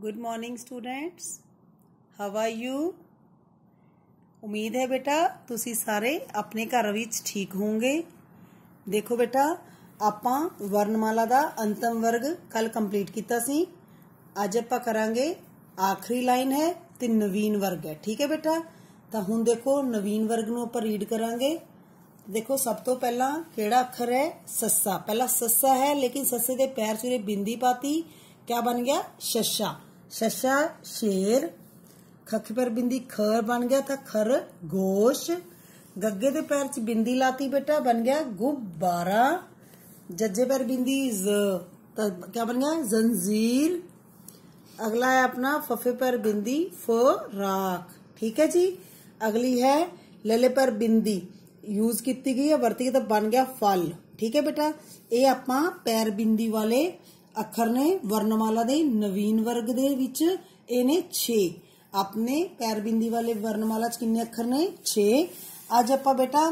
good morning students how are you उम्मीद है बेटा ती सारे अपने घर ठीक होंगे देखो बेटा आप वर्णमाला का अंतम वर्ग कल कंप्लीट किया अज आप करा आखरी लाइन है तो नवीन वर्ग है ठीक है बेटा तो हूं देखो नवीन वर्ग नीड करा देखो सब तो पहला केड़ा अखर है ससा पहला ससा है लेकिन ससे के पैर चिरे बिंदी पाती क्या बन गया शशा शशा शेर खख पर बिंदी खर बन गया था खर गोश गगे के पैर च बिंदी लाती बेटा बन गया गुब्बारा जज्जे पर बिंदी ज तो क्या बन गया जंजीर अगला है अपना फफे पर बिंदी फ राख ठीक है जी अगली है लले पर बिंदी यूज की गई है वर्ती तो बन गया फल ठीक है बेटा ये अपना पैर बिंदी वाले अखर ने वर्णमाला नवीन वर्ग एने छे अपने पैर बिंदी वाले वर्णमाला किन्ने अखर ने छे अज आप बेटा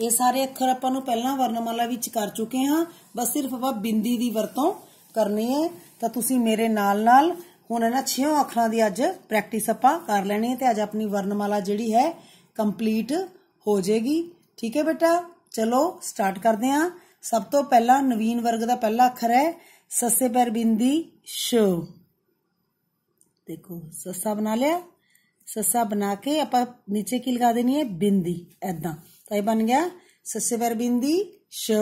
ये सारे अखर अपन पहला वर्णमाला कर चुके हैं बस सिर्फ अपा बिंदी की वरतों करनी है तो ती मेरे नाल, नाल हूं इन्ह छो अखर की अज प्रैक्टिस अपा कर लेनी है तो अज अपनी वर्णमाला जी है कंप्लीट हो जाएगी ठीक है बेटा चलो स्टार्ट करते हैं सब तो पहला नवीन वर्ग का पहला अखर है सस्से पर बिंदी शो देखो सस्सा बना लिया ससा बना के आप नीचे की लगा देनी है बिंदी ऐदा तो यह बन गया सस्से पर बिंदी श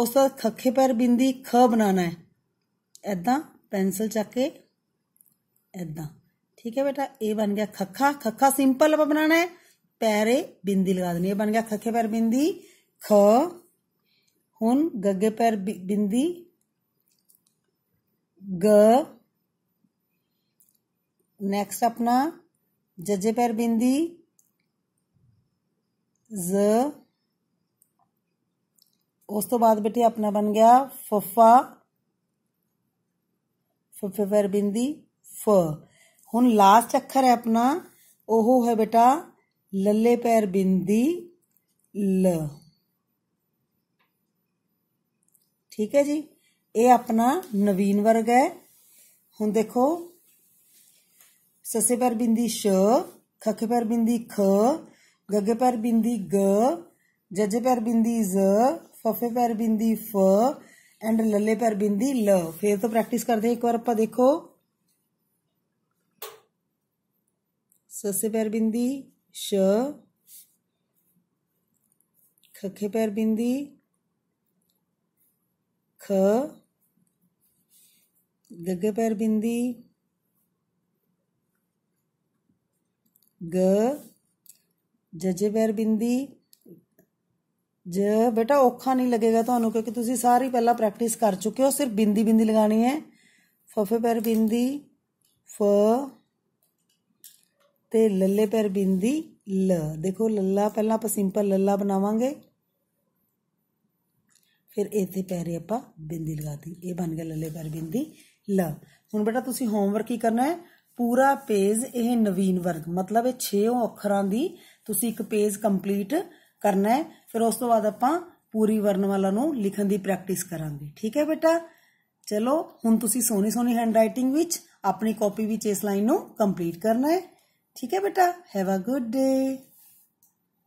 उस तो खखे पर बिंदी ख बनाना है ऐदा पेंसिल चक के ऐदा ठीक है बेटा ये बन गया खखा खखा सिंपल आप बनाना है पैरे बिंदी लगा देनी है बन गया खखे पर बिंदी ख हूं गगे पर बिंदी ग नेक्स्ट अपना जजे पैर बिंदी ज उस तो बाद बेटे अपना बन गया फफा फफे पैर बिंदी फ हूँ लास्ट अखर है अपना ओहो है बेटा लले पैर बिंदी ल ठीक है जी ए अपना नवीन वर्ग है हम देखो ससे पैर बिंदी श खखे पैर बिंदी ख गगे पैर बिंदी ग जजे पैर बिंदी ज फफे पैर बिंदी फ एंड लले पैर बिंदी ल फिर तो प्रैक्टिस कर दे एक बार अपा देखो ससे पैर बिंदी श खखे पैर बिंदी ख गगे पर बिंदी ग जजे पैर बिंदी ਜ ਬੇਟਾ ਔਖਾ ਨਹੀਂ ਲੱਗੇਗਾ ਤੁਹਾਨੂੰ ਕਿਉਂਕਿ ਤੁਸੀਂ ਸਾਰੀ ਪਹਿਲਾਂ ਪ੍ਰੈਕਟਿਸ ਕਰ ਚੁੱਕੇ ਹੋ ਸਿਰਫ ਬਿੰਦੀ ਬਿੰਦੀ ਲਗਾਣੀ ਹੈ ਫਫੇ ਪੈਰ ਬਿੰਦੀ ਫ ਤੇ ਲੱਲੇ ਪੈਰ ਬਿੰਦੀ ਲ ਦੇਖੋ ਲੱਲਾ ਪਹਿਲਾਂ ਆਪਾਂ ਸਿੰਪਲ ਲੱਲਾ ਬਣਾਵਾਂਗੇ ਫਿਰ ਇਹਦੇ ਪੈਰੇ ਆਪਾਂ ਬਿੰਦੀ ਲਗਾਤੀ ਇਹ ਬਣ ਗਿਆ ਲੱਲੇ ਪੈਰ ਬਿੰਦੀ ਲ ਹੁਣ ਬੇਟਾ ਤੁਸੀਂ ਹੋਮਵਰਕ ਕੀ ਕਰਨਾ ਹੈ ਪੂਰਾ ਪੇਜ ਇਹ ਨਵੀਨ ਵਰਗ ਮਤਲਬ ਇਹ 6 ਅੱਖਰਾਂ ਦੀ ਤੁਸੀਂ ਇੱਕ ਪੇਜ ਕੰਪਲੀਟ ਕਰਨਾ ਹੈ ਫਿਰ ਉਸ ਤੋਂ ਬਾਅਦ ਆਪਾਂ ਪੂਰੀ ਵਰਣਮਾਲਾ ਨੂੰ ਲਿਖਣ ਦੀ ਪ੍ਰੈਕਟਿਸ ਕਰਾਂਗੇ ਠੀਕ ਹੈ ਬੇਟਾ ਚਲੋ ਹੁਣ ਤੁਸੀਂ ਸੋਹਣੀ ਸੋਹਣੀ ਹੈਂਡ ਰਾਈਟਿੰਗ ਵਿੱਚ ਆਪਣੀ ਕਾਪੀ ਵਿੱਚ ਇਸ ਲਾਈਨ ਨੂੰ ਕੰਪਲੀਟ ਕਰਨਾ ਹੈ ਠੀਕ ਹੈ ਬੇਟਾ ਹੈਵ ਅ ਗੁੱਡ ਡੇ